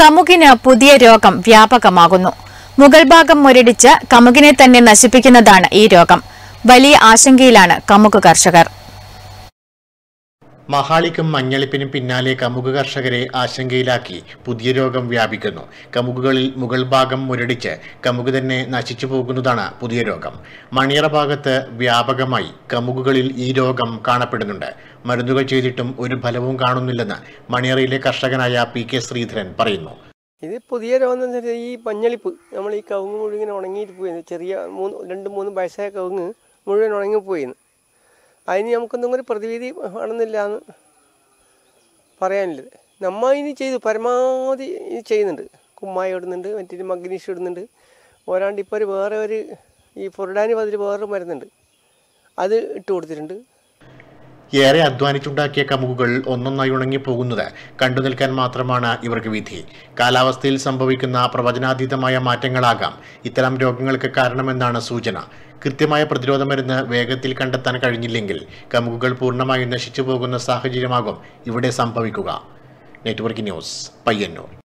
കമുകിന് പുതിയ രോഗം വ്യാപകമാകുന്നു മുഗൾ ഭാഗം മുരടിച്ച് കമുകിനെ തന്നെ നശിപ്പിക്കുന്നതാണ് ഈ രോഗം വലിയ ആശങ്കയിലാണ് കമുക് കർഷകർ മഹാളിക്കും മഞ്ഞളിപ്പിനും പിന്നാലെ കമുക് കർഷകരെ ആശങ്കയിലാക്കി പുതിയ രോഗം വ്യാപിക്കുന്നു കമുകുകളിൽ മുകൾ ഭാഗം മുരടിച്ച് കമുക് തന്നെ നശിച്ചു പോകുന്നതാണ് പുതിയ രോഗം മണിയറ ഭാഗത്ത് വ്യാപകമായി കമുകുകളിൽ ഈ രോഗം കാണപ്പെടുന്നുണ്ട് മരുന്നുകൾ ചെയ്തിട്ടും ഒരു ഫലവും കാണുന്നില്ലെന്ന് മണിയറയിലെ കർഷകനായ പി കെ ശ്രീധരൻ പറയുന്നു ഇത് പുതിയ രോഗം എന്ന് വെച്ചാൽ ഈ മഞ്ഞളിപ്പ് നമ്മൾ ഈ കവുങ്ങ് മുഴുവൻ ഉണങ്ങിയിട്ട് പോയി ചെറിയ മൂന്ന് രണ്ട് മൂന്ന് വയസ്സായ കവുങ്ങ് മുഴുവൻ ഉണങ്ങിപ്പോയിന്ന് അതിന് നമുക്കൊന്നും കൂടി പ്രതിവിധി ആണെന്നില്ല എന്ന് പറയാനുള്ളത് നമ്മൾ ഇനി ചെയ്തു പരമാവധി ചെയ്യുന്നുണ്ട് കുമ്മായി ഇടുന്നുണ്ട് മറ്റൊരു മഗ്നീഷ്യം ഇടുന്നുണ്ട് പോരാണ്ട് ഇപ്പോൾ ഒരു വേറെ ഒരു ഈ പൊറിടാനി പതിൽ വേറൊരു മരുന്നുണ്ട് അത് ഇട്ട് കൊടുത്തിട്ടുണ്ട് ഏറെ അധ്വാനിച്ചുണ്ടാക്കിയ കമുകുകൾ ഒന്നൊന്നായി ഉണങ്ങിപ്പോകുന്നത് കണ്ടു നിൽക്കാൻ മാത്രമാണ് ഇവർക്ക് വിധി കാലാവസ്ഥയിൽ സംഭവിക്കുന്ന പ്രവചനാതീതമായ മാറ്റങ്ങളാകാം ഇത്തരം രോഗങ്ങൾക്ക് കാരണമെന്നാണ് സൂചന കൃത്യമായ പ്രതിരോധ മരുന്ന് വേഗത്തിൽ കണ്ടെത്താൻ കഴിഞ്ഞില്ലെങ്കിൽ കമുകുകൾ പൂർണ്ണമായും നശിച്ചു പോകുന്ന സാഹചര്യമാകും ഇവിടെ സംഭവിക്കുക നെറ്റ്വർക്ക് ന്യൂസ് പയ്യന്നൂർ